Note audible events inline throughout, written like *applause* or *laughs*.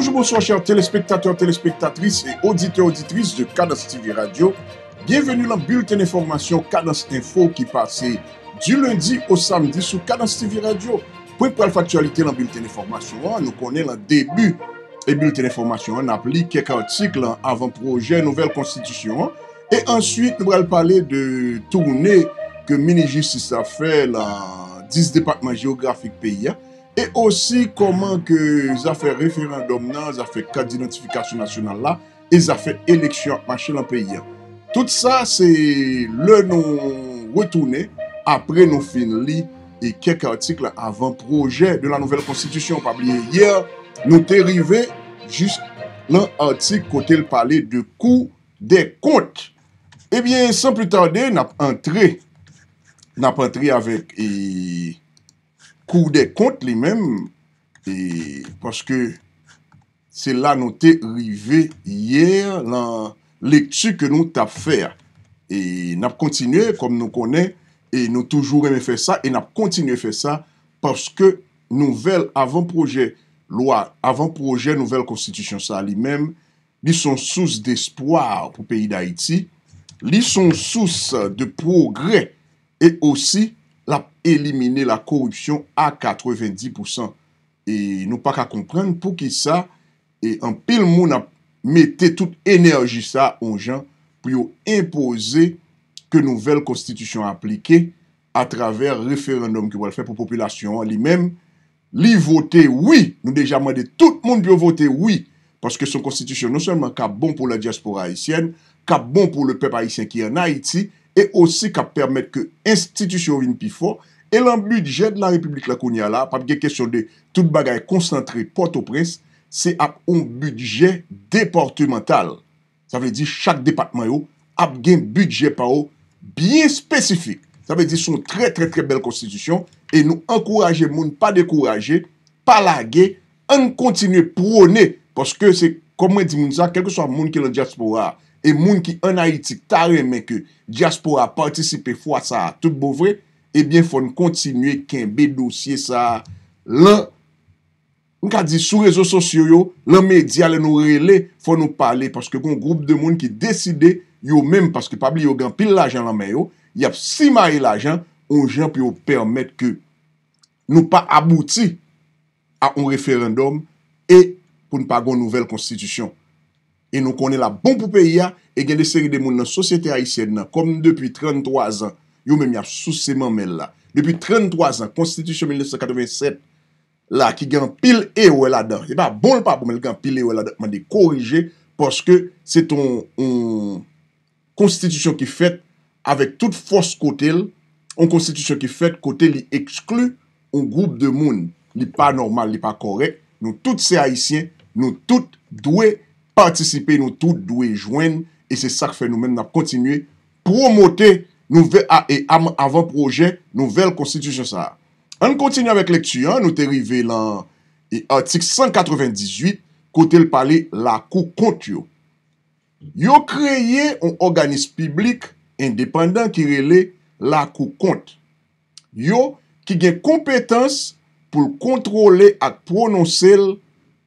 Bonjour, bonsoir chère téléspectateurs, téléspectatrices et auditeurs, auditrices de Cadence TV Radio. Bienvenue dans Bulletin Information, Cadence Info, qui passe du lundi au samedi sous Cadence TV Radio. Pour une première factualité dans Bulletin Information, nous connaît le début des Bulletin Information. On applique quelques articles avant le projet de nouvelle constitution. Et ensuite, nous allons parler de tournée que mène juste si ça fait le 10 département géographique paysan. osi koman ke zafè referendum nan, zafè kade identifikasyon nasyonal la, e zafè eleksyon machè lan pe yè. Tout sa, se lè nou retounè, apre nou fin li, e kek artik la avan projè de la nouvel konstitusyon pabli yè, nou te rive jist nan artik kote l'pale de kou de kont. Ebyen, eh san pli tade, nap entri nap entri avèk e... kou de kont li men, e paske se la nou te rive ye, lan lek tu ke nou tap fer, e nap kontinue kom nou konen, e nou toujou reme fe sa, e nap kontinue fe sa, paske nouvel avan proje loa, avan proje nouvel konstitisyon sa li men, li son sous d'espoir pou peyi d'Haïti, li son sous de progre, e osi la elimine la korupsyon a 90%. E nou pa ka komprende pou ki sa, e an pil moun ap mette tout enerji sa an jan, pou yo impose ke nouvel konstitusyon aplike a traver referendom ki wale fe pou populasyon li men, li vote oui, nou deja mwade tout moun bio vote oui, paske son konstitusyon nou seman ka bon pou la diaspora Haitienne, ka bon pou le pep Haitienne ki en Haiti, E osi kap permèt ke institisyon vin pi fò, e lan budget de la republik lakouni ala, pap gen kesyon de tout bagay konsantri porto pres, se ap on budget deportemental. Sa vle di chak departman yo, ap gen budget pa yo, biye spesifik. Sa vle di son tre tre tre bel konstitusyon, e nou ankoraje moun pa dekoraje, palage, an kontinye prone, poske se, komwen di moun sa, kelke so an moun ki lan diaspora, E moun ki anayitik tare men ke diaspora partisipe fwa sa a tout bouvre, ebyen fwa nou kontinuye kenbe dosye sa lan. Nou ka di sou rezo sosyo yo, lan medya le nou rele fwa nou pale, paske goun groub de moun ki deside yo men, paske pabli yo gampil la jan lan men yo, yap si maye la jan, on jan pi yo permette ke nou pa abouti a un referendom e pou nou pa goun nouvel konstitusyon. E nou konen la bon pou peyi ya, e gen de seri de moun nan sosyente haisyen nan, konen depi 33 an, yo men mi ap sou seman men la. Depi 33 an, konstitusyon 1987 la, ki gen pil e ou el adan. E pa bon l pa pou men gen pil e ou el adan, man de korije, poske se ton konstitusyon ki fet, avek tout fos kotel, an konstitusyon ki fet, kotel li eksklu, an groub de moun, li pa normal, li pa kore, nou tout se haisyen, nou tout dwe korije, partisipe nou tout dou e jwen e se sak fenomen nan kontinue promote nou ve a ah, e am avan proje nou vel konstitusyon sa. An kontinue avan lek tuyan, nou te rive lan e artik 198 kote l pale lakou kont yo. Yo kreye an organis piblik independant ki rele lakou kont. Yo ki gen kompetans pou l kontrole ak prononsel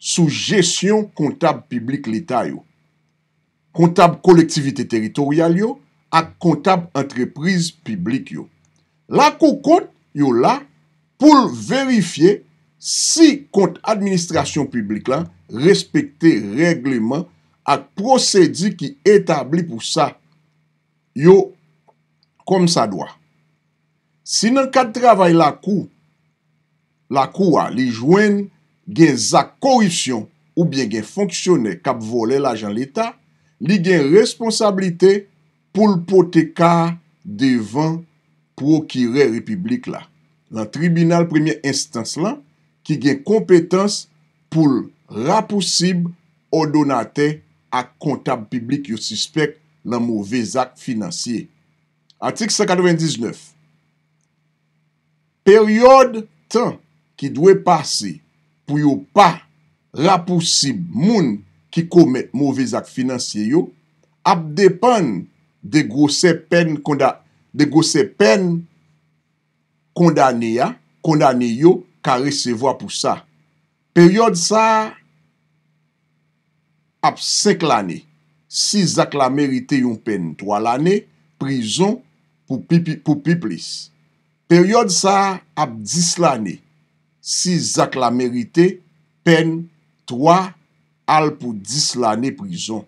sou jesyon kontab piblik lita yo. Kontab kolektivite teritorial yo ak kontab entreprise piblik yo. La kou kont yo la pou verifiye si kont administrasyon piblik la respekte regleman ak prosedi ki etabli pou sa yo kom sa dwa. Si nan kat travay la kou la kou a li jweni gen zak korrifsyon ou bien gen fonksyonè kap vole l'ajan l'Etat, li gen responsabilite pou l'poteka devan prokire republik la. Lan tribunal premier instance lan ki gen kompetans pou l'rapoussib odonate ak kontab publik yo suspek lan mouvezak finansye. Atik 199 Periode tan ki dwe pase pou yo pa rapousib moun ki komet mouvez ak finansye yo, ap depan degose pen kondane yo ka resevo apousa. Periode sa ap sek lane, si zak la merite yon pen, twa lane, prizon pou piplis. Periode sa ap dis lane, si zak la merite, pen 3 al pou 10 l ane prizon.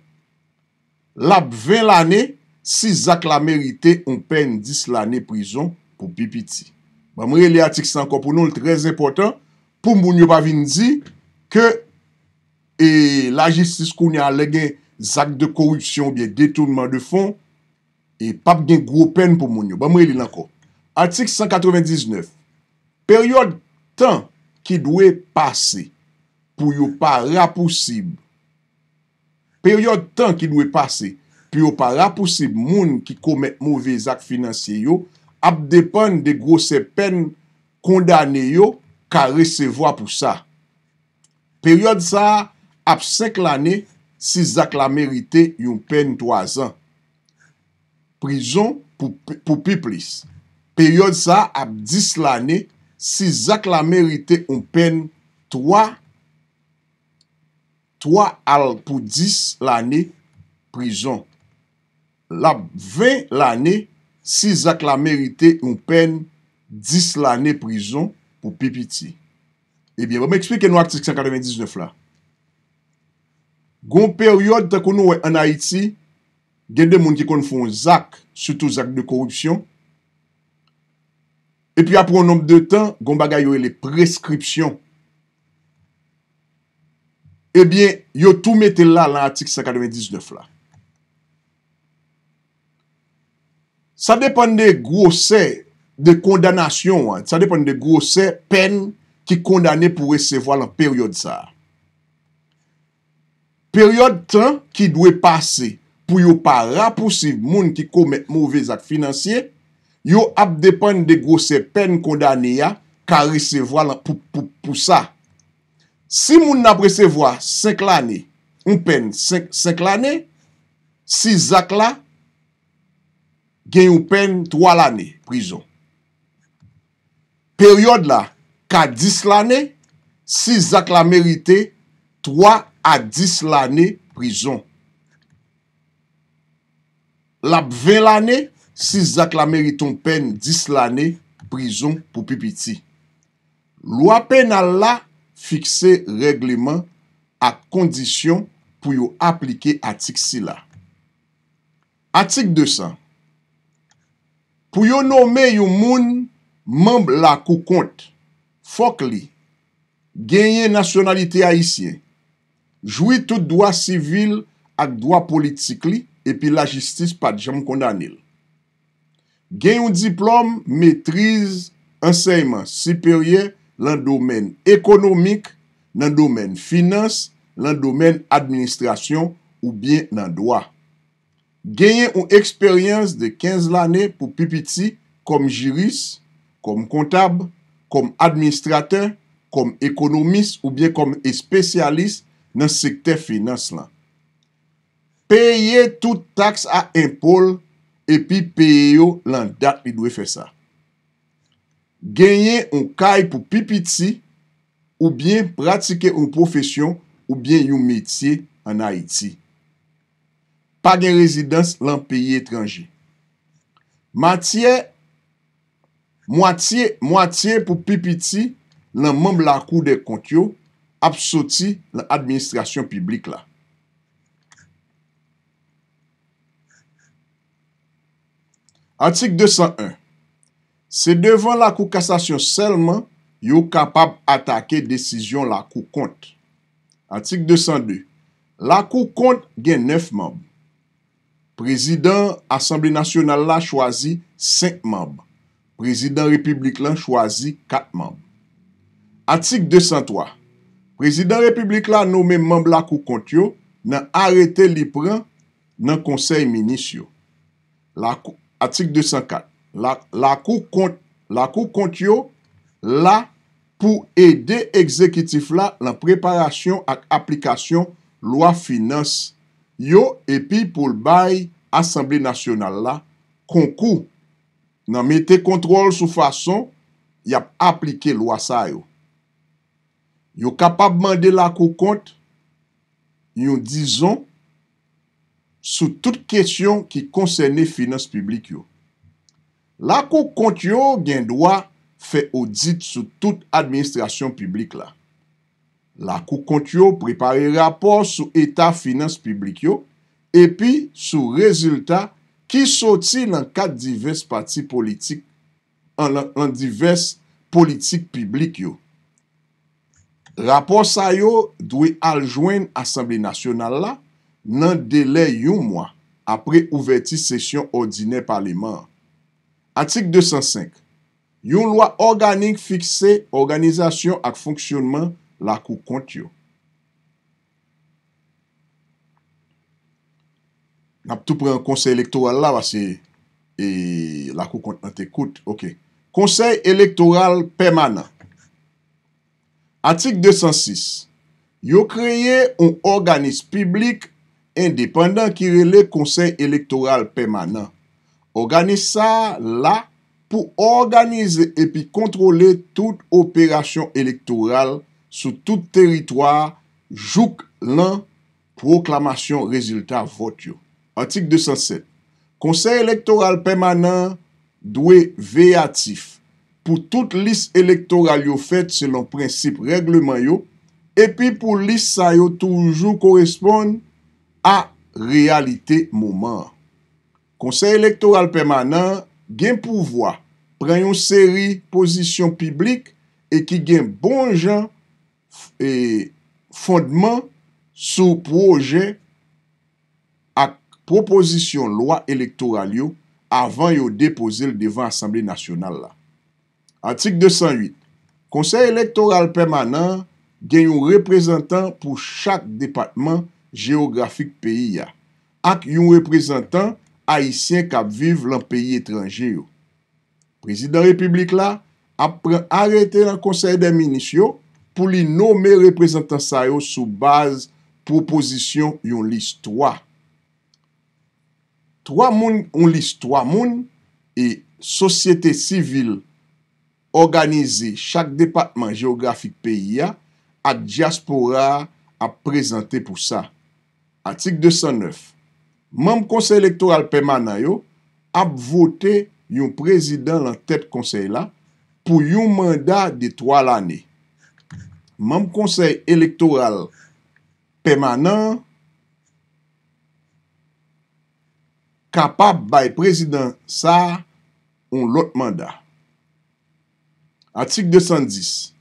Lap 20 l ane, si zak la merite, ou pen 10 l ane prizon pou pipiti. Bamre li atik sanko pou nou l trez importan, pou moun yo bavindi, ke e, la jistis kouni a le gen zak de korupsyon biye detounman de fon, e pap gen gwo pen pou moun yo. Bamre li lanko. Atik 199, peryode, Tan ki dwe pase pou yo para pwosib. Periode tan ki dwe pase pou yo para pwosib moun ki komet mouvez ak finansye yo, ap depan de gwo se pen kondane yo ka resevo ap wosa. Periode sa ap sek lane si zak la merite yon pen toazan. Prison pou pi plis. Periode sa ap dis lane... Si Zak la merite, on pen 3 al pou 10 l ane prizon. La 20 l ane, si Zak la merite, on pen 10 l ane prizon pou pipiti. Ebyen, wame eksplik en wak 699 la. Gon peryode takon nou an Haiti, gen de moun ki kon fon Zak, soto Zak de korupsyon, epi apre un nombe de tan, gom bagay yo e le preskripsyon. Ebyen, eh yo tou mette la lan atik 599 la. Sa depen de grosè de kondanasyon, sa depen de grosè pen ki kondanè pou resevo alan peryode sa. Peryode tan ki dwe pase pou yo para pou si moun ki komet mouvez ak finansye, yo ap depen degose pen kondani ya, ka resevo la pou sa. Si moun ap resevo la 5 lani, un pen 5 lani, si zak la, gen un pen 3 lani, prizon. Periode la, ka 10 lani, si zak la merite, 3 a 10 lani, prizon. La 20 lani, si zak la meri ton pen dis lane prizon pou pipiti. Lwa pen al la fikse regleman ak kondisyon pou yo aplike atik sila. Atik 200 Pou yo nome yon moun mamb la kou kont, fok li, genye nasyonalite haisyen, jwi tout doa sivil ak doa politik li epi la jistis pat jam kondanil. Gen yon diplom metrize anseyman siperye nan domen ekonomik, nan domen finans, nan domen administrasyon ou bie nan doa. Gen yon eksperyans de 15 lane pou pipiti kom jiris, kom kontab, kom administraten, kom ekonomis ou bie kom espesyalist nan sekte finans lan. Peyye tout taks a impol nan epi peye yo lan dat li dwe fe sa. Genye un kay pou pipiti ou bien pratike un profesyon ou bien yon metye an Haiti. Pag en rezidans lan peye etranje. Matye, matye, matye pou pipiti lan mamb la kou de kont yo apsoti lan administrasyon piblik la. Atik 201, se devan lakou kastasyon selman, yo kapab atake desisyon lakou kont. Atik 202, lakou kont gen nef mamb. Prezident Assembli Nasional la chwazi 5 mamb. Prezident Republik lan chwazi 4 mamb. Atik 203, prezident Republik la noumen mamb lakou kont yo nan arete li pran nan konsey minisyon. Lakou. La kou kont yo la pou ede ekzekitif la la preparasyon ak aplikasyon lwa finans. Yo epi pou lbay Assemblée Nationale la konkou nan mette kontrol sou fason yap aplike lwa sa yo. Yo kapab mande la kou kont yon dizon sou tout kèsyon ki konsène finanse publik yo. La kouk kont yo gen dwa fè audit sou tout administrasyon publik la. La kouk kont yo prepare rapor sou eta finanse publik yo, epi sou rezultat ki soti lan kat divers politik publik yo. Rapor sa yo dwe aljwen Asambli nasyonal la, nan dele yon mwa apre ouverti seksyon ordine parliman. Atik 205, yon lwa organik fikse, organizasyon ak fonksyonman lakou kont yo. Nap tou pre an konsey elektoral la, vase e, lakou kont nan te kout. Konsey elektoral permanent. Atik 206, yo kreye un organizm publik indépendant ki rele konsey elektoral pèmanan. Organise sa la pou organize epi kontrole tout operasyon elektoral sou tout teritoir jouk lan proklamasyon rezultat vot yo. Artik 207 Konsey elektoral pèmanan dwe veyatif pou tout lis elektoral yo fèt selon prinsip reglement yo epi pou lis sa yo toujou korespond a realite mouman. Konsey elektoral pèmanan gen pouvoi, pren yon seri posisyon piblik, e ki gen bon jan e fondman sou proje ak proposisyon lwa elektoral yo avan yo depoze l devan Assemblée Nationale la. Atik 208 Konsey elektoral pèmanan gen yon reprezentan pou chak departman geografik peyi ya, ak yon reprezentant haisyen kap viv lan peyi etranjè yo. Prezident republik la, apren arete la konsey de minisyon pou li nome reprezentant sa yo sou baz propozisyon yon lis 3. 3 moun yon lis 3 moun e sosyete sivil organize chak departman geografik peyi ya ak diaspora ap prezante pou sa. Atik 209 Mam konsey elektoral pemanan yo ap vote yon prezident lan tet konsey la pou yon manda de 3 lane. Mam konsey elektoral pemanan kapap bay prezident sa ou lot manda. Atik 210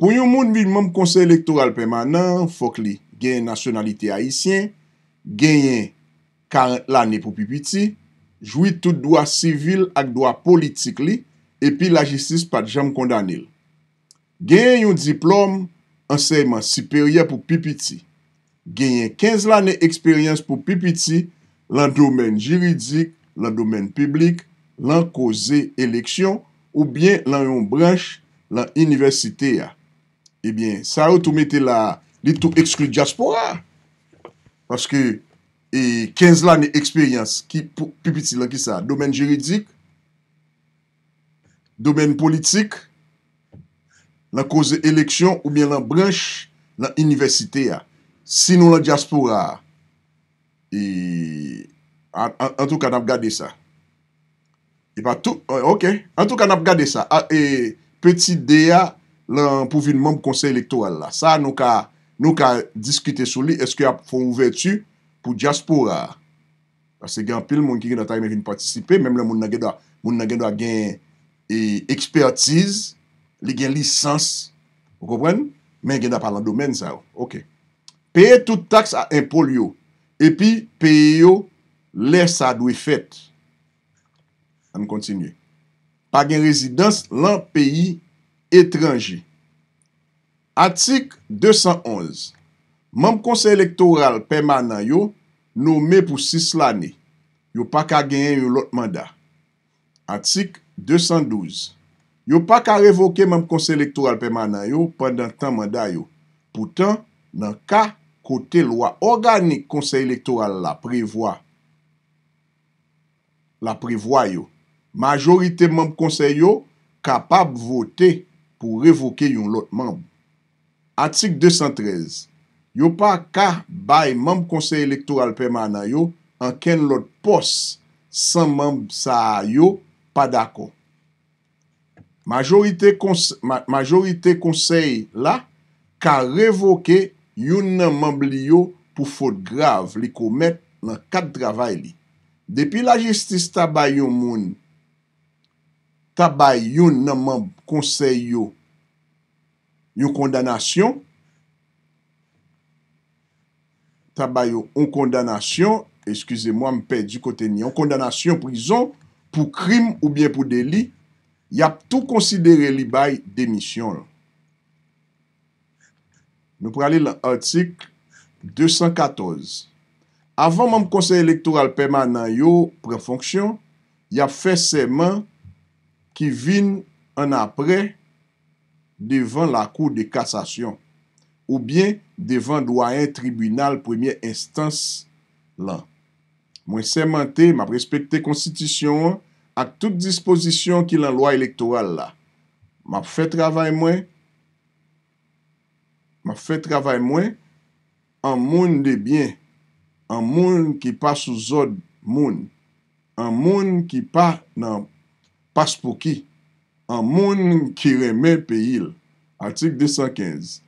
Pou yon moun vi mam konsey elektoral pemanan fok li. gen yon nasyonalite haisyen, gen yon kar lane pou pipiti, jwi tout doa sivil ak doa politik li, epi la jistis pat jam kondanil. Gen yon diplom ansayman siperya pou pipiti, gen yon kenz lane eksperyans pou pipiti, lan domen jiridik, lan domen publik, lan koze eleksyon, ou bien lan yon branche lan universite ya. Ebyen, eh sa ou tou mette la... li tou eksklu diaspora. Paske, e 15 lani eksperyans, ki pipiti la ki sa, domen jiridik, domen politik, la koze eleksyon, ou miye la branche, la universite ya. Sinou la diaspora, e, an tou kan ap gade sa. E pa tou, euh, ok, an tou kan ap gade sa, a, e, peti de ya, lan pou vinman pou konsey elektoral la. Sa nou ka, Nou ka diskite sou li, eske ya foun ouvertu pou diaspora. Pase gen pil moun ki gen a tay men vin patisipe, menm le moun na gen do a gen ekspertise, li gen lisans, pou kopren? Men gen da pala domen sa yo. Ok. Peye tout taks a impol yo, epi peye yo lesa dwi fet. An kontinye. Pa gen rezidans lan peyi etranji. Atsik 211, mem konsey elektoral pe manan yo nou me pou 6 lani, yo pa ka genyen yon lot manda. Atsik 212, yo pa ka revoke mem konsey elektoral pe manan yo pandan tan manda yo, poutan nan ka kote lwa organik konsey elektoral la privwa yo. Majorite mem konsey yo kapab vote pou revoke yon lot manda. Atik 213, yo pa ka bay mamb konsey elektoral pemanan yo anken lot pos san mamb sa yo pa dako. Majorite konsey la ka revoke yon nan mamb li yo pou fote grav li kou met nan kat dravay li. Depi la jistis tabay yon moun, tabay yon nan mamb konsey yo. yon kondanasyon, tabay yo, yon kondanasyon, eskuse mwa m pe di kote ni, yon kondanasyon, pou krim ou bien pou deli, yap tou konsidere li bay demisyon. Nou prale la artik 214. Avan mwen m konsen elektoral permanent yo pre fonksyon, yap feseyman ki vin an apre devan la kou de kasasyon ou byen devan doa en tribunal premye instans lan. Mwen semente, mwen prespekte konstitisyon an, ak tout disposisyon ki lan loa elektoral la. Mwen fe travay mwen, mwen fe travay mwen, an moun de byen, an moun ki pa sou zod moun, an moun ki pa nan pas pou ki moun. an moun ki reme pe il. Artik 215.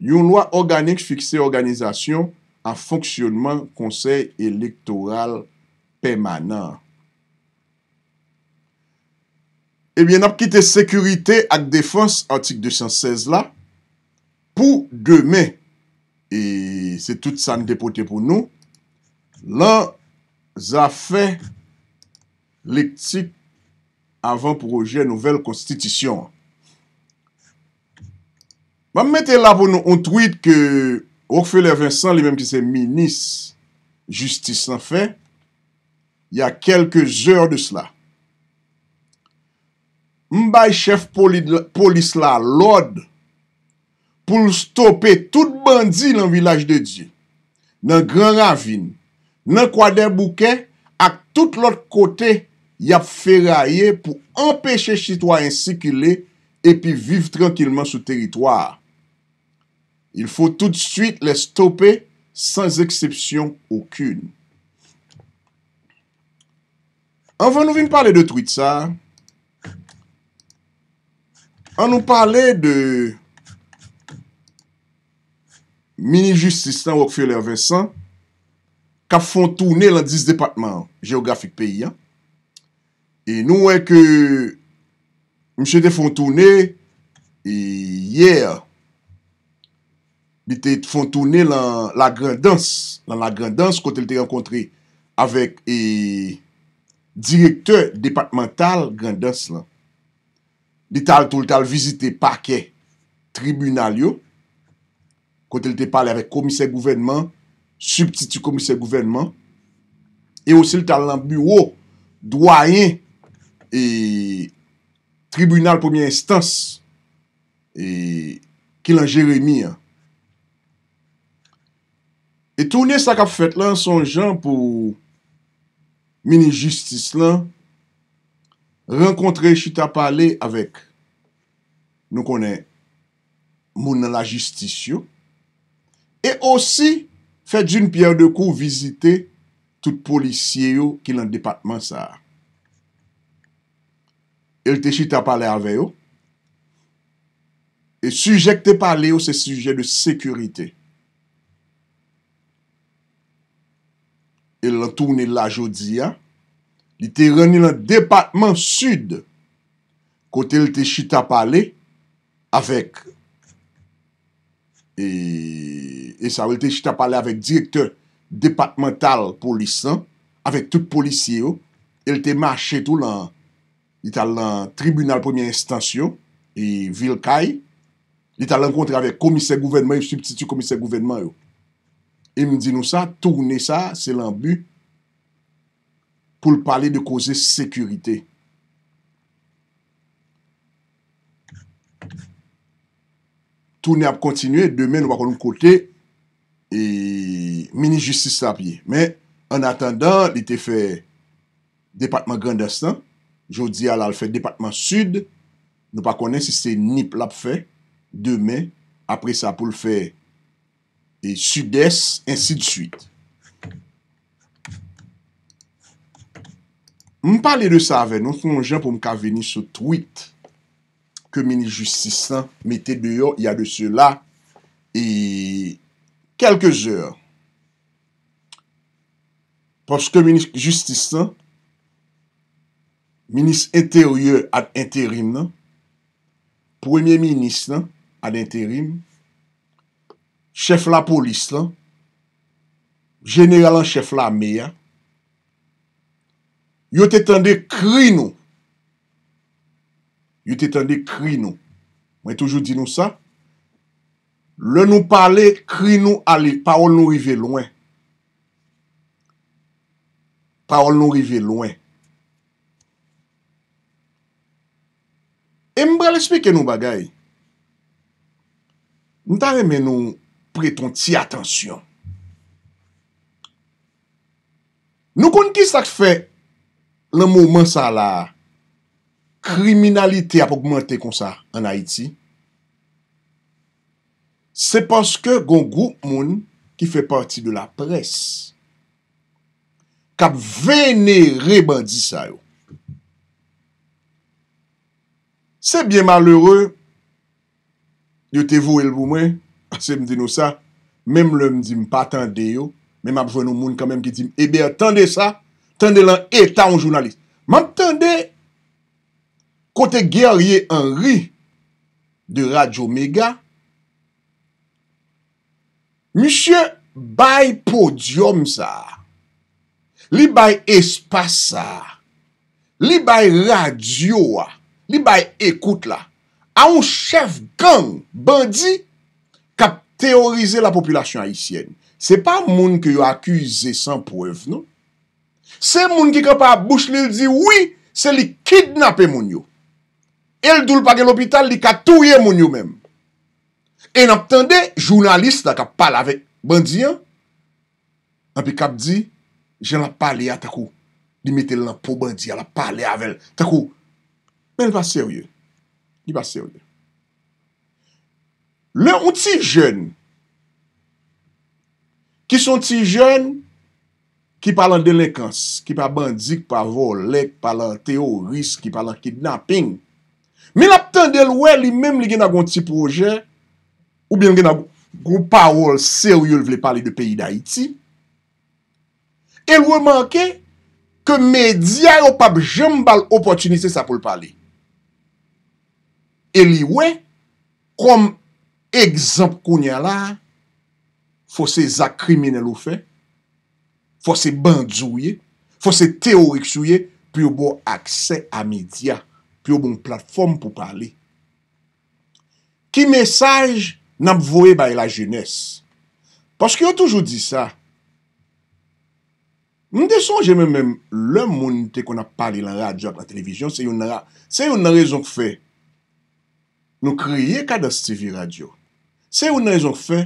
Yon lwa organik fikse organizasyon an fonksyonman konsey elektoral pemanan. Ebyen eh ap kite sekurite ak defans artik 216 la, pou deme, e se tout san depote pou nou, lan zafen lektik avan pou roje nouvel konstitisyon. Mwen mette la pou nou ontwit ke Orfele Vincent, li menm ki se minis, justis an fe, y a kelke zèr de sè la. M bay chef polis la, lòd, pou l stopè tout bandi lan vilaj de di, nan gran ravine, nan kwa der bouke, ak tout lòt kotey, yap fè rayè pou empèche chitwa yansi ki lè epi viv tranquilman sou teritoar. Il fò tout suit lè stopè san eksepsyon okun. An van nou vin pale de truit sa. An nou pale de mini-justistan Wokfele-Vincent kap fon toune lan dis depatman geografik peyi an. E nou wè kè mè chè te fontounè e yè, bi te fontounè lan la grandans, lan la grandans kote l te renkontre avèk e direkteur departemental grandans lan. Bi tal tou l tal vizite pa kè tribunal yo, kote l te pale avèk komise gouvernement, subtitu komise gouvernement, e osil tal lan bureau doyen gouvernement, E tribunal pou miye instans e ki lan jeremi. Et e toune sak ap fèt lan son jan pou mini-justis lan renkontre chita pale avek nou konen mounan la justis yo et osi fèt joun piyèr de kou vizite tout polisye yo ki lan depatman sa a. El te chita pale ave yo. E sujek te pale yo se sujek de sekurite. El an toune la jodi ya. Li te rene lan depatman sud. Kote el te chita pale. Awek. E, e el te chita pale avek direktor depatman tal polisan. Awek tout polisye yo. El te mache tou lan... li tal lan tribunal premier instansyon, e vil kay, li tal lan kontre ave komisek gouvenman yo, subtitu komisek gouvenman yo. E m di nou sa, tourne sa, se lan bu, pou l pale de koze sekurite. Tourne ap kontinue, deme nou bakon nou kote, e mini justice la pie. Men, an atanda, li te fe departement grandestan, Jou di al al fè depatman sud, nou pa konen si se nip la p fè, demè, apre sa pou l fè, e sud-es, ensi d'suite. M'pale de sa avè, nou son jè pou m'ka veni sou tweet, Kominis Justisan, metè de yo, ya de sou la, e... kelke zèr. Pos Kominis Justisan, Minis intérieux ad intérim nan. Premier minis nan, ad intérim. Chef la polis nan. Genèralan chef la mey. Yo te tende kri nou. Yo te tende kri nou. Mwen toujou di nou sa. Le nou pale, kri nou ale. Parol nou rive louen. Parol nou rive louen. E mbra l'espeke nou bagay, nou tan reme nou preton ti atensyon. Nou kon ki sak fe, lan mouman sa la, kriminalite apogmente kon sa an Haiti, se paske gon goup moun ki fe parti de la pres, kap venerebe di sa yo. Sebyen malere, yo te vou el bou mwen, se mdino sa, mem le mdim patande yo, mem apjwen nou moun kamem ki dim, ebe, eh atende sa, atende lan etan ou jounalist. Man atende, kote gerye anri, de Radio Mega, misye bay podyom sa, li bay espasa, li bay radio wa, li bay ekoute la, a ou chef gang bandi kap teorize la populasyon Haitienne. Se pa moun ki yo akuse san preuve, no? Se moun ki kap a bouch li, li di, oui, se li kidnapé moun yo. El doul page l'hôpital, li katouye moun yo mem. En ap tende, jounaliste la kap pale avek bandi, an pi kap di, jen la pale ya takou, li metel nan pou bandi, la pale yavel, takou, men pa seryol. Ki pa seryol. Le ou ti jen, ki son ti jen, ki palan delekans, ki palan bandik, ki palan volek, ki palan teoris, ki palan kidnapping, men ap ten delwe li menm li gen agon ti projen, ou bien gen agon groupa oul seryol vle pali de peyi da iti, el wè manke ke medya yo pab jem bal opotunise sa pou l pali. Eliwe, kom ekzamp konya la, fose zakrimine lou fe, fose bandzouye, fose teoriksouye, pi yo bon akse a media, pi yo bon platform pou pali. Ki mesaj nanp voye baye la jenese? Paske yo toujou di sa. Mende son jeme menm, le monite kon ap pali la radyo ap la televijon, se yon nan rezon kou fey. Nou kriye ka da stevi radyo. Se ou nan yon fè,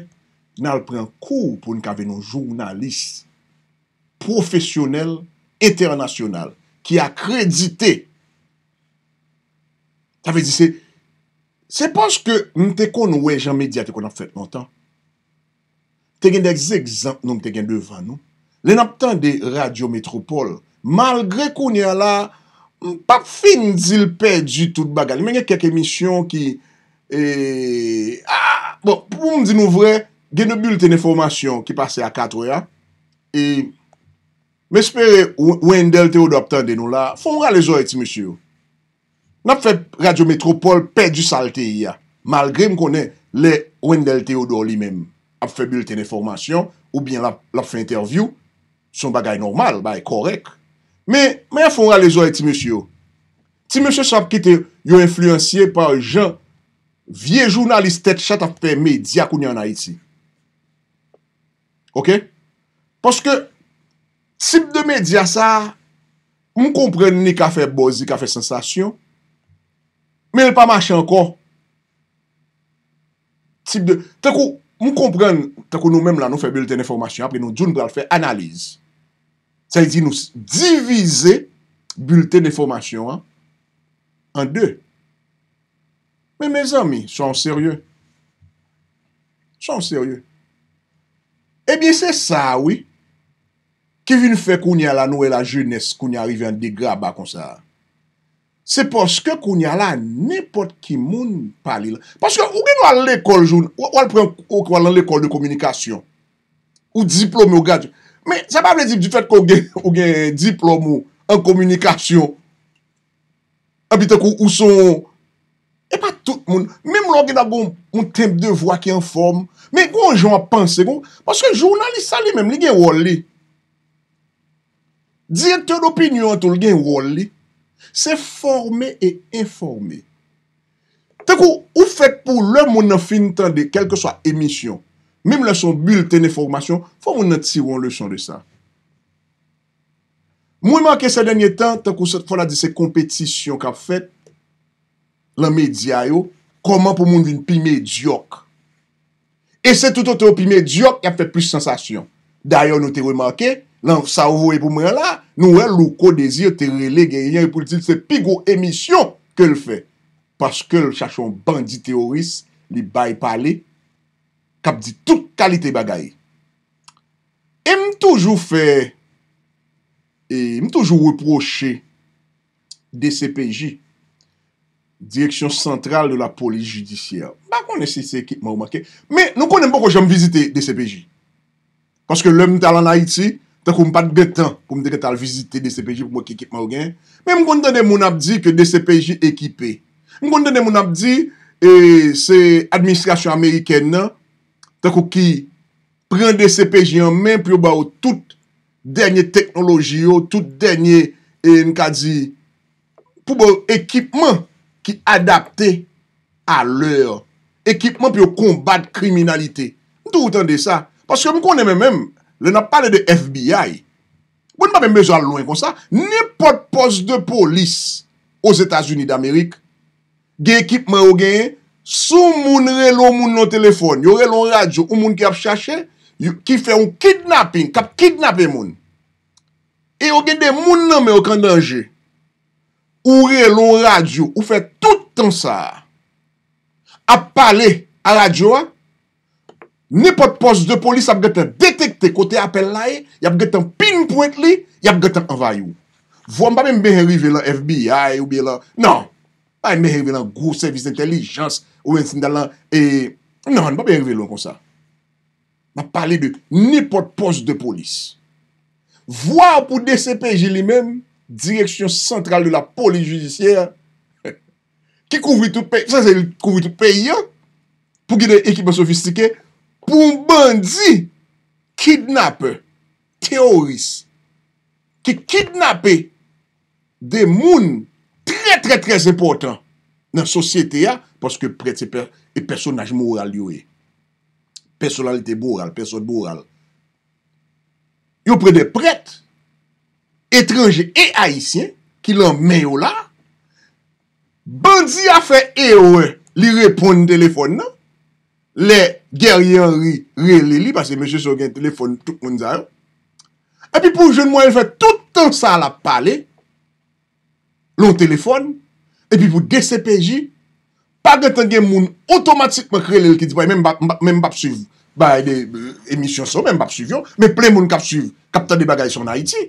nan al pren kou pou nou kave nou jounalist, profesyonel, eternasyonal, ki akredite. Ta ve di se, se panj ke nou te kon nou we jan media te kon ap fèt nan tan. Te gen dek zek zan nou te gen devan nou. Le nan ap tan de radyo metropol, malgre kon yon yon la, Pa fin zil pe di tout bagay. Mwenye keke misyon ki... E... Bon, pou mwen di nou vre, gen nou bulte ne formasyon ki pase a katwe ya. E... Mwen espere Wendel Teodo aptan denou la. Fonra le zoy ti, monsyou. N ap fe Radio Metropole pe di salte ya. Malgre m konen le Wendel Teodo li men. Ap fe bulte ne formasyon ou bien l ap fe interview. Son bagay normal, ba e korek. Mwenye... Men, men yon foun ralèzo yon ti mèsy yo. Ti mèsy yo sap ki te yon influenciye par jan viej jounalist tèt chat ap fè mèdya koun yon a iti. Ok? Poske, tip de mèdya sa, moun kompren ni ka fè bozi, ka fè sensasyon, men yon pa mache ankon. Tip de, tenkou moun kompren, tenkou nou mèm la nou fè belte nè formasyon ap, nou djoun pral fè analize. sa yi di nou divize bulte de fomasyon, an. An de. Men, men zami, chan serye. Chan serye. Ebyen, se sa, oui, ki vi nou fe koun yala nou e la jenese koun yalrive an degraba kon sa. Se poske koun yala nipot ki moun pali la. Paske, ou gen nou al l'ekol joun, ou al pren, ou al l'ekol de komunikasyon, ou diplome, ou gadjou, Men, se pa bledib di fèt kon gen diplomo an komunikasyon. An pi te kou, ou son, e pa tout moun. Men moun lò gen a goun moun tempe de vwa ki an form. Men bon, goun joun a panse goun, maske jounalist sa li menm li gen wò li. Direkteur opinyon ton li gen wò li, se formé e informé. Te kou, ou fèt pou lè moun an finitande, kelke so a emisyon. Mèm lè son bül tè nè formasyon, fò moun nan tiroun lè son de sa. Mwen manke se denye tan, tan kou se fò la di se kompetisyon kap fèt, la medya yo, koman pou moun vin pi medyok. E se tout an te o pi medyok, y ap fèt plis sensasyon. Dayo nou te remanke, lan sa wou e pou mwen la, nou wè lou kodezi yo te rele gen yè yè pou l'til se pi go emisyon ke l'fè. Paske l chachon bandi teoris, li bay paley, Kap di tout kalite bagaye. E m toujou fè, e m toujou reproche, DCPJ, Direksyon Sentral de la Poli Judisyen. Ba konen si se ekipman wakè. Me nou konen pou kon jom vizite DCPJ. Paske lèm ta lan Haiti, ta kon pat gè tan, kon m deke ta vizite DCPJ pou m wakè ekipman wakè. Me m konen de moun ap di ke DCPJ ekipè. M konen de moun ap di, e, se administrasyon Ameriken nan, tak ou ki pren de CPJ en men, pou yo ba ou tout denye teknoloji yo, tout denye e, ekipman ki adapte a lèr. Ekipman pou yo kombat kriminalite. Mwen tou wotan de sa? Paske mwen konen mè mèm, lè nan pale de FBI. Mwen bon, mwen mèm bezwa loun kon sa, nè pot pos de polis ouz Etats-Unis d'Amerik, ge ekipman ou genye, Sou moun relo moun nan telefon, yo relo nan radyo, ou moun ki ap chache, ki fe un kidnapping, kap kidnapping moun. E yo gede moun nanme okan danje. Ou relo nan radyo, ou fe toutan sa. A pale a radyo a, nipot post de polis ap gete detekte kote apel la e, ap gete pinpoint li, ap gete avayou. Vwa mba mbe enrive la FBI ou belan, non. nan. A yon mè rive lan, Gros servis d'intellijans, Ou yon sin dalan, E, Nan, Mè mè rive lon kon sa, Mè pali de, Nipot pos de polis, Vwa pou DCPJ li men, Direksyon sentral de la polis judisyè, *laughs* Ki kouvri tou pe, Sa se kouvri tou pe yon, Pou ki de ekipa sofistike, Pou mbandi, Kidnap, Teoris, Ki kidnape, De moun, Trè trè important nan sosyete ya paske prete e personaj moral yo e. Personalite moral, personaj moral. Yo prete prete, etranje e haisyen, ki lan men yo la, bandi a fe ewe li repon delefon nan, le geryan ri re li li, paske mèche so gen telefon tout moun zayon. A pi pou jen mwen jwe tout an sa la pale, loun telefon, epi pou de CPJ, pa gete gen moun otomatikman krele l ki di, mwen mbap suv, mwen mbap suv, mwen mbap suv, kapta de bagay son Haiti,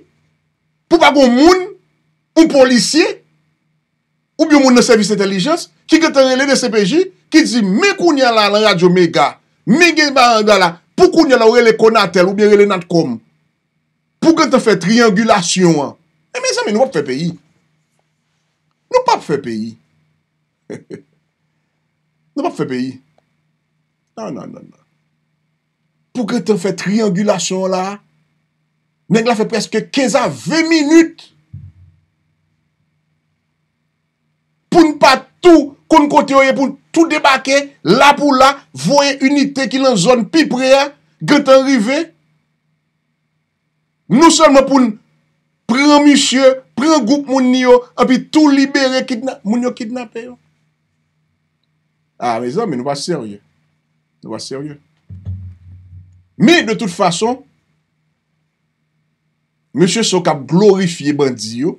pou pa goun moun, ou polisye, ou bi moun nan service intelligence, ki gete rele de CPJ, ki di, mwen koun yala la radyo mega, mega barangala, pou koun yala ou rele konatel, ou bi rele natkom, pou gen te fe triangulasyon, e men zan men wap fe peyi, Nè pa pfe peyi. *laughs* Nè pa pfe peyi. Nan nan nan nan. Pou kè te fè triangulasyon la, menk la fè preske 15 à 20 minut. Poun pa tou kon kote oye, pou tou debake, la pou la, voye unitè ki nan zon pi prea, kè te enrive. Nou seman pou n'premi chè, an goup moun yo, an pi tou libere moun yo kidnapè yo. A, mè zan, mè nou va seryè. Nou va seryè. Mè de tout fason, mè chè sou kap glorifiye bandi yo,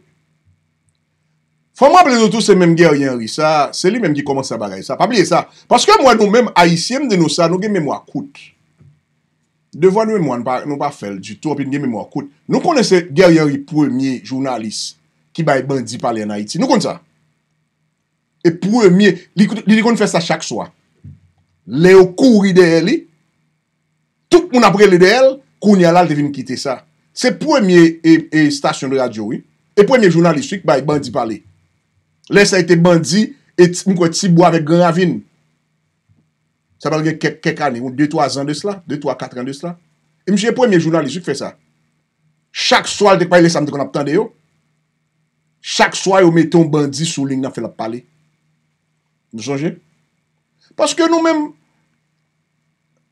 fò mè wè blèzoutou se mèm gè ryenri, sa, se lè mèm di koman sa bagay, sa, pablie sa, paske mè mèm aïsèm de nou sa, nou gè mè mè wakout. Devwa nou e mwen, nou pa fel, jitou api nou gen me mwen akoute. Nou kone se ger yori pwemye jounalist ki bay bandi pale an Haiti, nou kone sa? E pwemye, li konen fè sa chak swa. Le ou kouri de heli, tout moun apre le de hel, kouni alal devine kite sa. Se pwemye e stasyon de radyo, e pwemye jounalist ki bay bandi pale. Le sa ite bandi, et mwen kote si bo avek gran avin. S'apal gen kek ane, ou 2-3 ane de s'la, 2-3-4 ane de s'la. E mwen jen pou eme jounalize, jik fe sa. Chak swal dek pa ele samde kon ap tande yo. Chak swal yo mette un bandi sou ling na fe la pale. Mwen sonje? Paske nou men,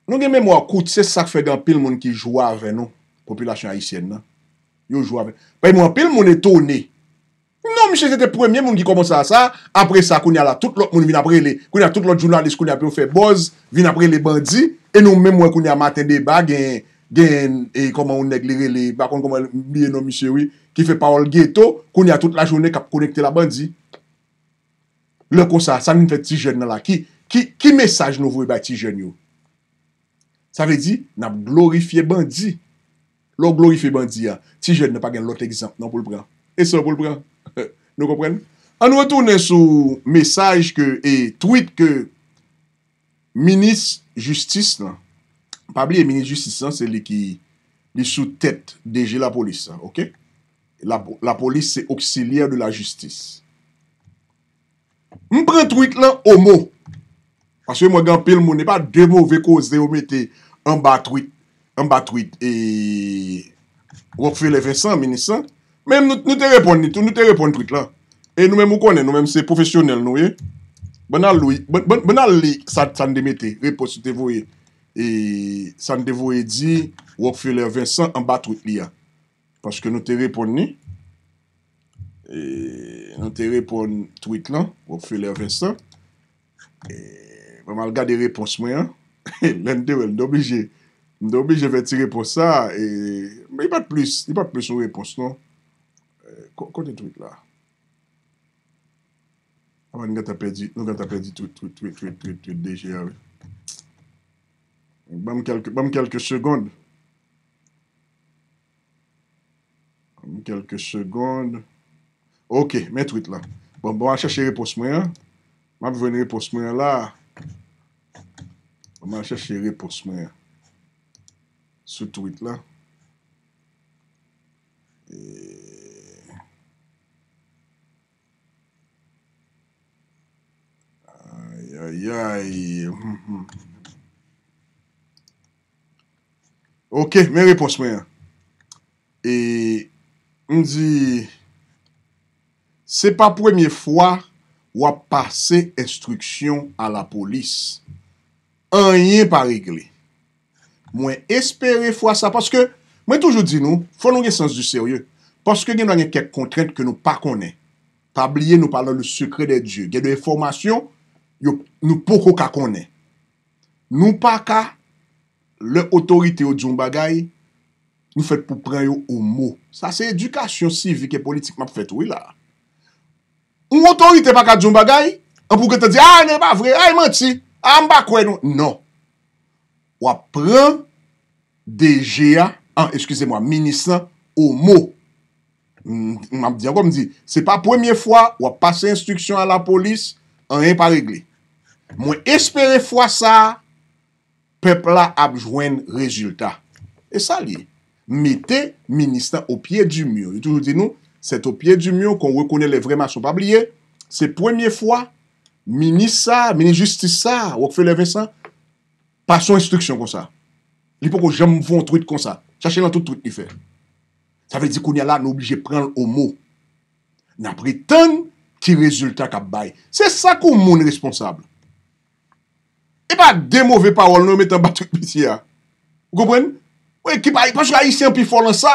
nou gen men mwen akouti se sak fe den pil moun ki jwa ave nou. Kopilasyon ayisyen nan. Yo jwa ave. Pay mwen pil moun e tou ney. Non, misye, zete premye moun ki komanse a sa. Apre sa, koun ya la tout lot moun vin apre le. Koun ya tout lot jounalist koun ya pe ou fe boz. Vin apre le bandi. E nou men mwen koun ya maten de ba gen, gen, e koman ou neglire le. Bakon koman biye non misye oui. Ki fe paol geto. Koun ya tout la jounen kap konekte la bandi. Le kon sa, sa nin fe ti jen nan la. Ki, ki, ki mesaj nou vwe ba ti jen yo? Sa ve di, nan glorifiye bandi. Lo glorifiye bandi ya. Ti jen nan pa gen lot ekzamp nan pou l pran. E sa pou l pran. *laughs* Nou kompren? An nou atounen sou mesaj E twit ke Minis justis lan Mpabli e minis justis lan Se li ki li sou tet Deje la polis La polis se oksilyer de la justis Mpren twit lan omo Aswe mwen gan pel moun E pa de mou veko Zew mwen te mba twit Mba twit E Mwen fwe le ven san mwen nisan Mem nou te repon ni tou, nou te repon tout la. E nou men mou konen, nou men mse profesyonel nou ye. Benal li, benal li, san de mette, repos te vou ye. E san de vou ye di, wop fye lè Vincent, an bat tout li ya. Paske nou te repon ni. E nou te repon tout li la, wop fye lè Vincent. E, mwen mal gade repos mwen. E, *laughs* lende wè, mwen dobi je, mwen dobi je ve ti repos sa. E, mwen yon bat plus, yon bat plus yon repos non. Kone, kone, kone ti wid la. A man gen gata pedi, nga gata pedi, tu, tu, tu, tu, tu, dije avi. Ban m kelke, ban m kelke segonde. Ban m kelke segonde. Ok, men triwi la. Bon, bon, an chache repos mwen. Man veni repos mwen la. Bon, man chache repos mwen. Sou triwi la. Eee, *laughs* Ok, mè ripos mè yon. E, m di, se pa premye fwa wap pase instruksyon a la polis, an yon pa regle. Mwen espere fwa sa, paske, mwen toujou di nou, fon nou gen sens du serye. Paske gen nan gen kek kontret ke nou pa konen. Pa blye nou palan le sukre de Diyo. Gen de informasyon, Nou poko kakone Nou paka Le otorite ou djoumbagay Nou fet pou preyo ou mo Sa se edukasyon sivik e politik Map fet wila Ou otorite paka djoumbagay An pouke te di a ah, nè pa vre ah, non. A mbakwe nou Ou apren DGA An eskize mwa minisan ou mo Mab di an kwa mdi Se pa premye fwa ou apase instruksyon A la polis an ren pa regle Mwen espere fwa sa, pepla apjwen rezultat. E sa li, mete minister au pie du myon. Youtou joutou di nou, set au pie du myon, kon wè konen le vreman sopab liye, se premiye fwa, minister, minister justisa, wak fe le Vincent, pason instruksyon kon sa. Li pou kon jem voun truit kon sa. Chache lan tout truit ni fe. Sa ve di kon yala, nou obligè pren l'omo. Nan priten ki rezultat kap bay. Se sa kon moun responsable. E ba de mouvè pawol nou metan batre pisi ya. Gopren? Ou e kipay, paskou la isyan pi folan sa.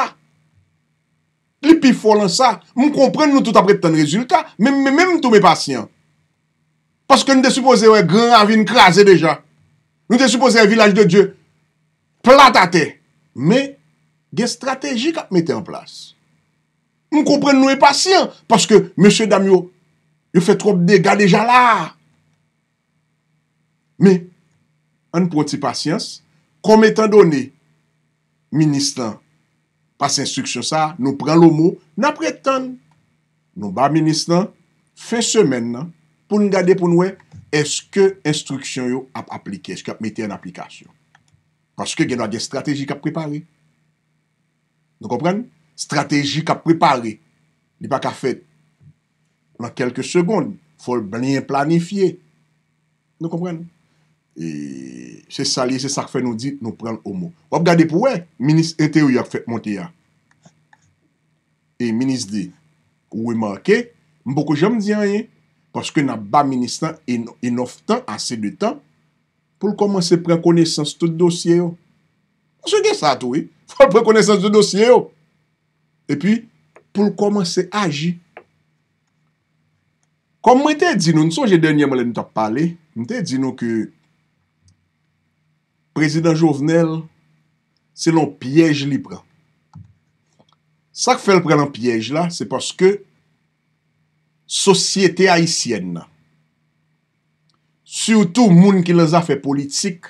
Li pi folan sa. Moun m'm kompren nou tout apre tan rezultat. Men men men tou mè pasyan. Paske nou de soupose wè gran avin krasè deja. Nou de soupose wè vilaj de Diyo. Platate. Me, gen strategik ap metan plas. Moun kompren nou e pasyan. Paske, mèche Damyo, yo fè trope dega deja la. Me, an proti pasyans, kom etan doni, minis lan, pas instruksyon sa, nou pran lo mou, nan preten, nou ba minis lan, fe semen nan, pou nou gade pou nou we, eske instruksyon yo ap aplike, eske ap mette an aplikasyon. Paske genwa gen strategik ap prepare. Nou kompren? Strategik ap prepare. Ni pa ka fet, nan kelke segonde, fol blyen planifiye. Nou kompren? E se sa liye se sa kfe nou di nou pren omo. Wap gade pou we? Minis ente ou yak fèk monte ya. E minis di. Ou we mwake. Mbokou jom di an ye. Koske na ba ministan enoftan ase de tan. Poul komanse pren konesans tout dosye yo. Mwen se gen sa tou we. *laughs* Foul pren konesans tout dosye yo. E pi. Poul komanse aji. Kom mwen te di nou. Nso je denye mwen le nou ta pale. Mwen te di nou ke. Prezident Jovenel, se l'on piyej li pre. Sa ke fèl pre l'on piyej la, se paske sosyete ayisyen na. Soutou moun ki lèz a fè politik,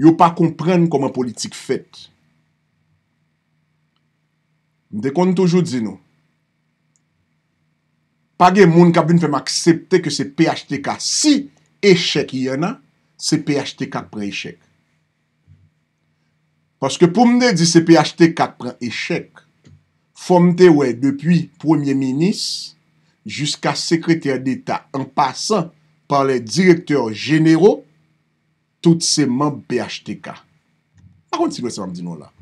yo pa komprenn koman politik fèt. Mdè kon toujou di nou. Pagè moun kaboun fèm aksepte ke se PHTK si eshek yè nan, se PHTK pren echek. Paske pou mne di se PHTK pren echek, fomte wè depi premier minis jiska sekretèr d'Etat an pasan par le direktèr jenero tout seman PHTK. Paron ti wè seman di nou la.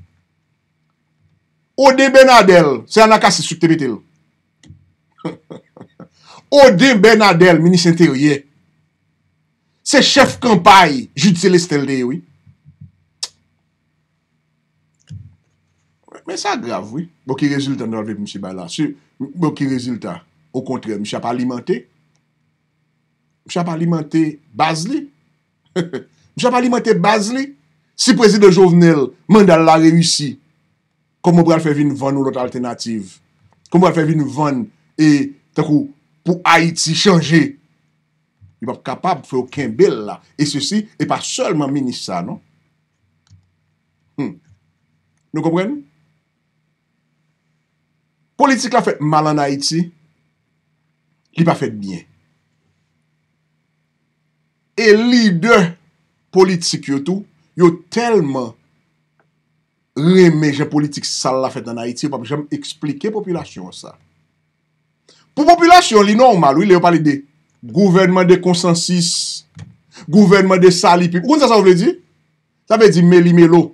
Ode Benadel, se anakasi sou tebetel. *laughs* Ode Benadel, minis enterye, Se chef kampaye, jouti se leste lde, oui. Mwen sa grav, oui. Mwen ki rezultat nan alve pou msi bala. Mwen bon, ki rezultat. Ou kontre, mwen sa pa alimante. Mwen sa pa alimante baz li. *laughs* Mwen sa pa alimante baz li. Si prezide jovenel, mandal la reyousi. Kom mwen bral fevi nou van ou lot alternatif. Kom mwen fevi nou van e, pou Haiti chanje. Non? Hmm. li pa kapab fè ou ken bel la. E sè si, e pa sèlman meni sa, non? Nou kompren? Politik la fèt mal an Haiti, li pa fèt bien. E li dè politik yo tou, yo telman lèmè jè politik sal la fèt an Haiti, yo pa mè jèm explikè populasyon sa. Po populasyon, li normal, li yo pali de Gouvernman de konsensis Gouvernman de sali pipi Koun sa sa ou vle di? Sa vle di meli melo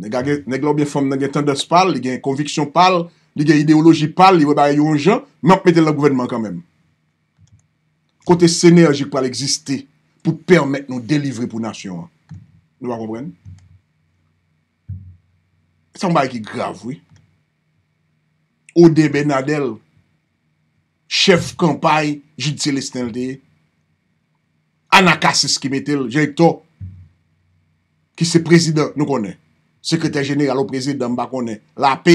Neg la ou bie fom nan gen tenders pal Den gen konviksyon pal Den gen ideoloji pal Men ap mette la gouvernman kanmen Kote senerjik pal existe Pou permette nou delivre pou nasyon Nou va kompren? San bay ki grav wè Ode Benadel Chef kampay, jid selestinal deye. Anakasis ki metel, jelik to. Ki se prezident nou konen. Sekretar jeneral ou prezident mba konen. La pe,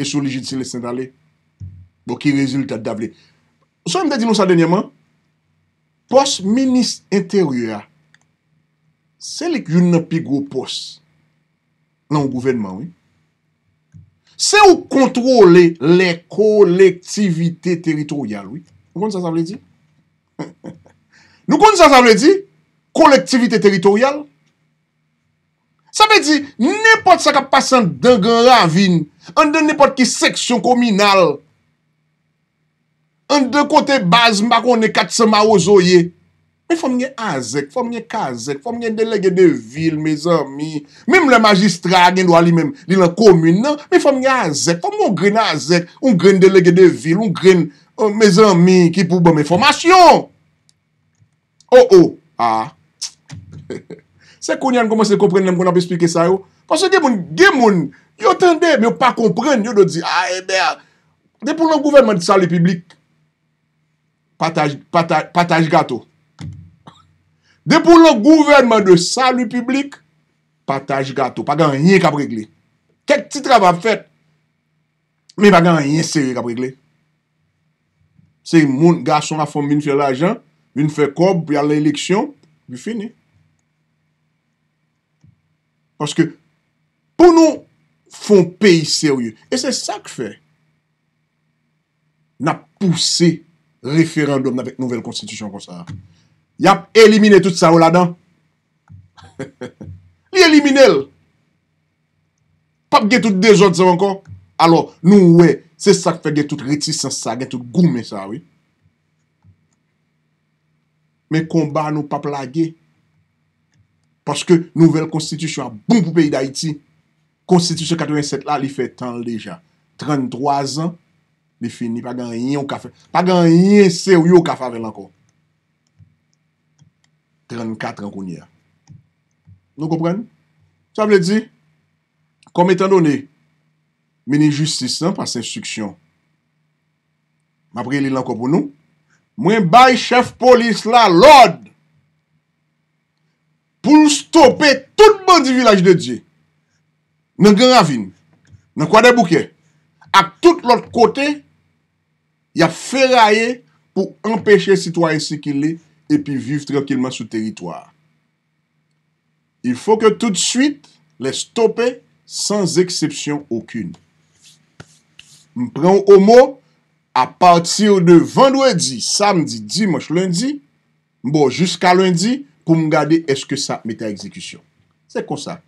esou li jid selestinal bon, deye. Bo ki rezultat davle. Sou yon mda di nou sa denye man? Pos, minis interyo ya. Sele ki yon nan pigou pos. Nan ou gouvenman wey. Se ou kontrole le kolektivite teritorial, oui, nou kon sa sa vle di? Nou kon sa sa vle di, kolektivite teritorial? Sa vle di, nipot sa ka pasan de gran ravine, an de nipot ki seksyon kominal, an de kote bazma kon ne katsama o zoye. Me fòm nye azèk, fòm nye kazèk, fòm nye delege de vil, me zanmi. Mèm le magistra gen do a li mèm, li lan komune nan, me fòm nye azèk, fòm mèm on grene azèk, on grene delege de vil, on grene oh, me zanmi ki pou ban me fòm asyon. Oh oh, ah. *laughs* Se konyan komanse kompren nem kon ap espike sa yo? Fòsè gen moun, gen moun, yo tende, mè yo pa kompren, yo do di, ah eber. Eh, de pou nan gouvenman di sali publik, pataj gato. De pou lò gouverman de sali publik, pataj gato. Pa gen yon yon kabrigli. Kèk titra va fèt, mi pa gen yon yon seri kabrigli. Se yon moun gason a fòm bin fè l'ajan, bin fè kob, bi al l'eleksyon, bi fini. Pòske, pou nou fòm peyi seri, e se sa k fè, na pousse referandum nan nouvel konstitisyon kon sa a. Yap, elimine tout sa ou la dan. *laughs* Li elimine el. Pap gen tout dejon se wankon. Alo, nou we, se sak fe gen tout reti san sa, gen tout goume sa ou. Men komba nou pap la gen. Paske nouvel konstitusyon a bon pou peyi da iti. Konstitusyon 87 la li fe tan deja. 33 an, li fini. Pa gen yon se ou yo ka fave lankon. 34 an konye a. Non kompren? Sa mne di, kom etan doni, meni justice an pa se instruksyon. Mabre li lanko pou nou, mwen bay chef polis la, Lord, pou l stope toutman di vilaj de di. Nan gen ravine, nan kwa de bouke, ak tout lot kote, ya feraye pou empeshe si to ay si ki li, epi viv tranquillman sou teritoar. Il fò ke tout suite lè stopè sans eksepsyon akoun. M pren omo a patir de vendwè di, samdi, dimanche, lundi, m bon, jiska lundi, pou m gade eske sa mette a eksekisyon. Se kon sa.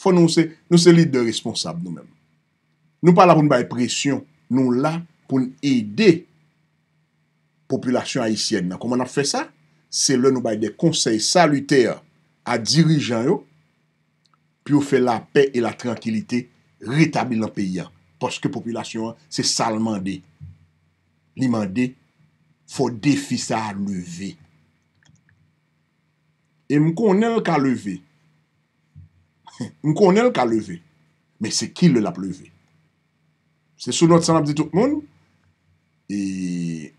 Fò nou se lid de responsable nou men. Nou pala pou nou baye presyon. Nou la pou nou ede populasyon haisyen. Na kouman ap fè sa? se lè nou bay de konsey salutè a dirijan yo, pi ou fè la pè e la tranqilite retabilan pe ya, porske populasyon se salman de. Li man de, fò defi sa a leve. E mkoun el ka leve, *laughs* mkoun el ka leve, men se kil l ap leve. Se sou not sanap di tout moun, e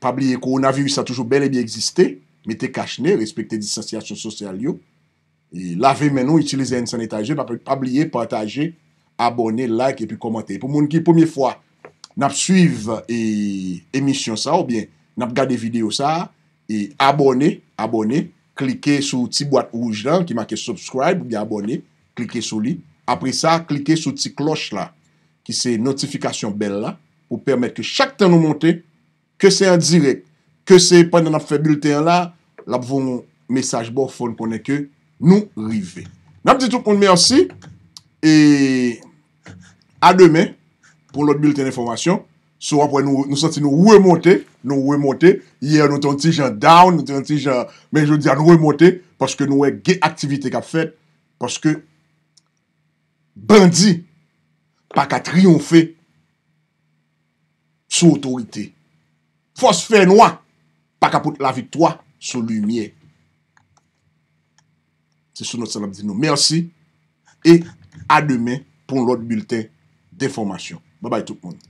pabliye koronavi wisa toujou bel e biye egziste, mette kachne, respekte disasyasyon sosyal yo, lave menon, itilize en sanitaje, pa pliye, pataje, abone, like, epi komante. Po moun ki pomiye fwa, nap suive emisyon sa, ou bien, nap gade video sa, abone, abone, klike sou ti boate ouj lan, ki make subscribe, ou bien abone, klike sou li, apre sa, klike sou ti kloche la, ki se notifikasyon bel la, pou permette ke chak tan nou monte, ke se en direk, ke se pandan ap fe bilten la, la pou moun mesaj bo foun pwone ke nou rive. N ap di toup moun mè ansi, e a demè, pou lout bilten informasyon, sou ap wè nou santi nou wè motè, nou wè motè, ye nou ton ti jan down, nou ton ti jan, men joun di jan nou wè motè, paske nou wè e ge aktivite kap fèt, paske, bandi, pak a triyon fè, sou otorite. Fos fè nou wè, pa kapout la vitwa sou lumiye. Se sou nou salam zinou. Mersi, e a demen pou lout bulten de fomasyon. Babay tout mouni.